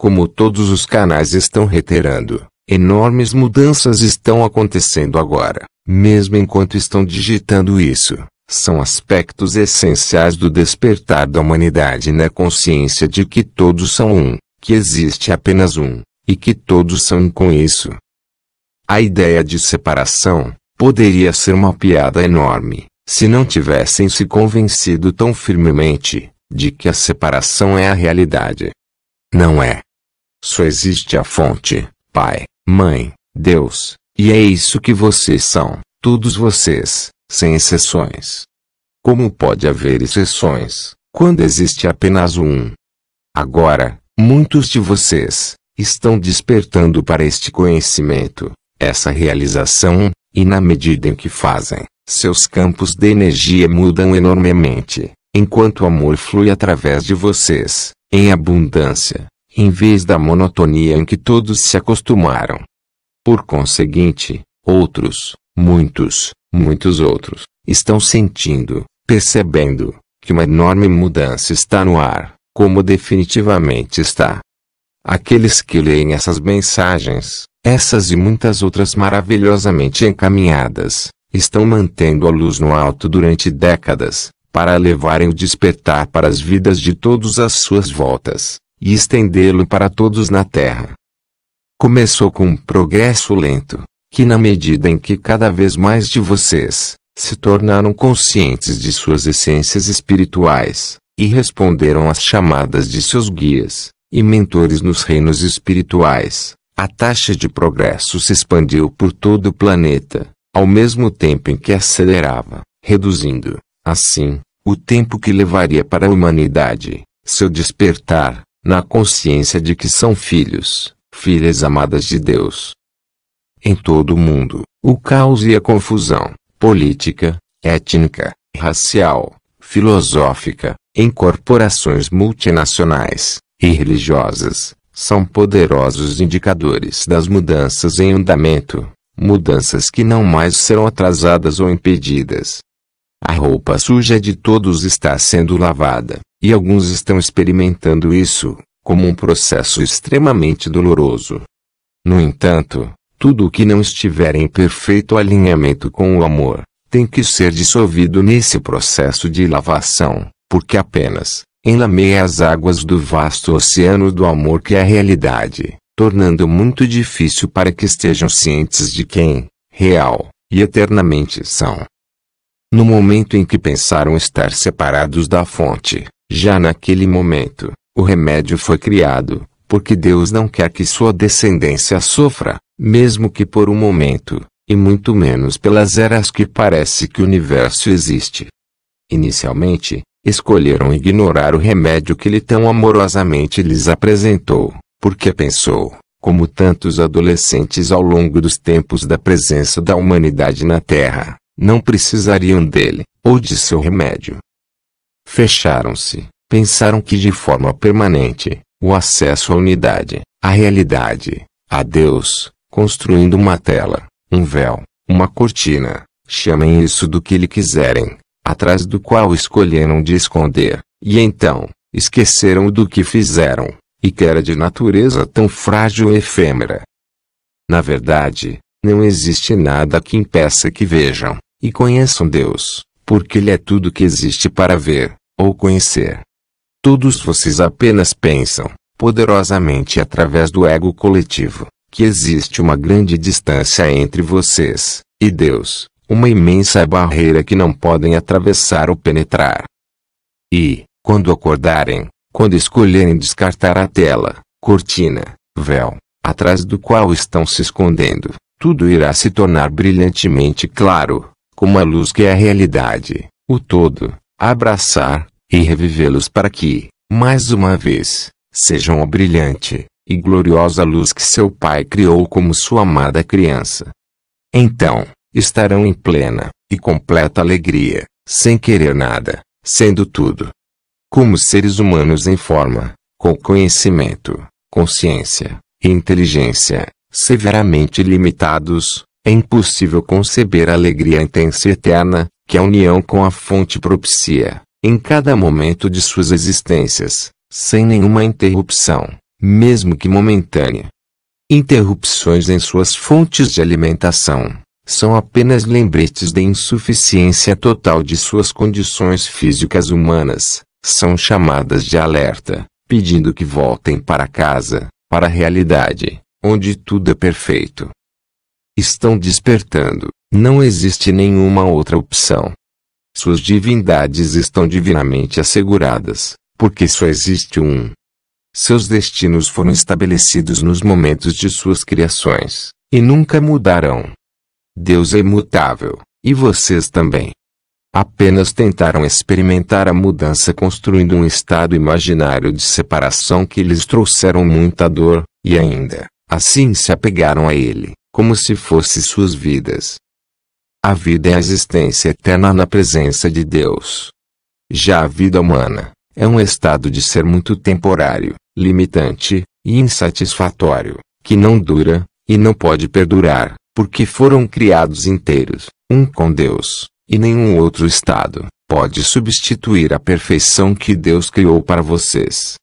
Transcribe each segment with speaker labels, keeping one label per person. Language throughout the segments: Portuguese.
Speaker 1: Como todos os canais estão reiterando, enormes mudanças estão acontecendo agora, mesmo enquanto estão digitando isso. São aspectos essenciais do despertar da humanidade na consciência de que todos são um, que existe apenas um, e que todos são um com isso. A ideia de separação poderia ser uma piada enorme, se não tivessem se convencido tão firmemente de que a separação é a realidade. Não é. Só existe a fonte, pai, mãe, Deus, e é isso que vocês são, todos vocês, sem exceções. Como pode haver exceções, quando existe apenas um? Agora, muitos de vocês estão despertando para este conhecimento, essa realização, e na medida em que fazem, seus campos de energia mudam enormemente, enquanto o amor flui através de vocês, em abundância em vez da monotonia em que todos se acostumaram. Por conseguinte, outros, muitos, muitos outros, estão sentindo, percebendo, que uma enorme mudança está no ar, como definitivamente está. Aqueles que leem essas mensagens, essas e muitas outras maravilhosamente encaminhadas, estão mantendo a luz no alto durante décadas, para levarem o despertar para as vidas de todos às suas voltas e estendê-lo para todos na terra. Começou com um progresso lento, que na medida em que cada vez mais de vocês se tornaram conscientes de suas essências espirituais, e responderam às chamadas de seus guias e mentores nos reinos espirituais, a taxa de progresso se expandiu por todo o planeta, ao mesmo tempo em que acelerava, reduzindo, assim, o tempo que levaria para a humanidade, seu despertar, na consciência de que são filhos, filhas amadas de Deus. Em todo o mundo, o caos e a confusão, política, étnica, racial, filosófica, em corporações multinacionais e religiosas, são poderosos indicadores das mudanças em andamento, mudanças que não mais serão atrasadas ou impedidas. A roupa suja de todos está sendo lavada, e alguns estão experimentando isso, como um processo extremamente doloroso. No entanto, tudo o que não estiver em perfeito alinhamento com o amor, tem que ser dissolvido nesse processo de lavação, porque apenas, enlameia as águas do vasto oceano do amor que é a realidade, tornando muito difícil para que estejam cientes de quem, real, e eternamente são. No momento em que pensaram estar separados da fonte, já naquele momento, o remédio foi criado, porque Deus não quer que sua descendência sofra, mesmo que por um momento, e muito menos pelas eras que parece que o universo existe. Inicialmente, escolheram ignorar o remédio que ele tão amorosamente lhes apresentou, porque pensou, como tantos adolescentes ao longo dos tempos da presença da humanidade na Terra, não precisariam dele, ou de seu remédio fecharam-se, pensaram que de forma permanente, o acesso à unidade, à realidade, a Deus, construindo uma tela, um véu, uma cortina, chamem isso do que lhe quiserem, atrás do qual escolheram de esconder, e então, esqueceram do que fizeram, e que era de natureza tão frágil e efêmera. Na verdade, não existe nada que impeça que vejam, e conheçam Deus, porque Ele é tudo que existe para ver ou conhecer. Todos vocês apenas pensam, poderosamente através do ego coletivo, que existe uma grande distância entre vocês e Deus, uma imensa barreira que não podem atravessar ou penetrar. E, quando acordarem, quando escolherem descartar a tela, cortina, véu, atrás do qual estão se escondendo, tudo irá se tornar brilhantemente claro, como a luz que é a realidade, o todo, abraçar, e revivê-los para que, mais uma vez, sejam a brilhante e gloriosa luz que seu Pai criou como sua amada criança. Então, estarão em plena e completa alegria, sem querer nada, sendo tudo. Como seres humanos em forma, com conhecimento, consciência e inteligência, severamente limitados, é impossível conceber a alegria intensa e eterna, que a união com a fonte propicia, em cada momento de suas existências, sem nenhuma interrupção, mesmo que momentânea. Interrupções em suas fontes de alimentação são apenas lembretes da insuficiência total de suas condições físicas humanas, são chamadas de alerta, pedindo que voltem para casa, para a realidade, onde tudo é perfeito. Estão despertando, não existe nenhuma outra opção. Suas divindades estão divinamente asseguradas, porque só existe um. Seus destinos foram estabelecidos nos momentos de suas criações, e nunca mudarão. Deus é imutável, e vocês também. Apenas tentaram experimentar a mudança construindo um estado imaginário de separação que lhes trouxeram muita dor, e ainda, assim se apegaram a ele, como se fosse suas vidas. A vida é a existência eterna na presença de Deus. Já a vida humana é um estado de ser muito temporário, limitante e insatisfatório, que não dura e não pode perdurar, porque foram criados inteiros, um com Deus, e nenhum outro estado pode substituir a perfeição que Deus criou para vocês.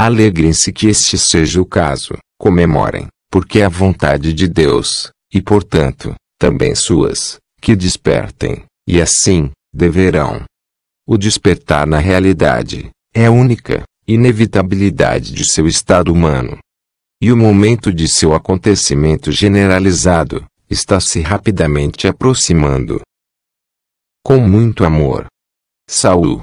Speaker 1: Alegrem-se que este seja o caso, comemorem, porque é a vontade de Deus, e portanto, também suas, que despertem, e assim, deverão. O despertar na realidade é a única inevitabilidade de seu estado humano. E o momento de seu acontecimento generalizado está se rapidamente aproximando. Com muito amor. Saul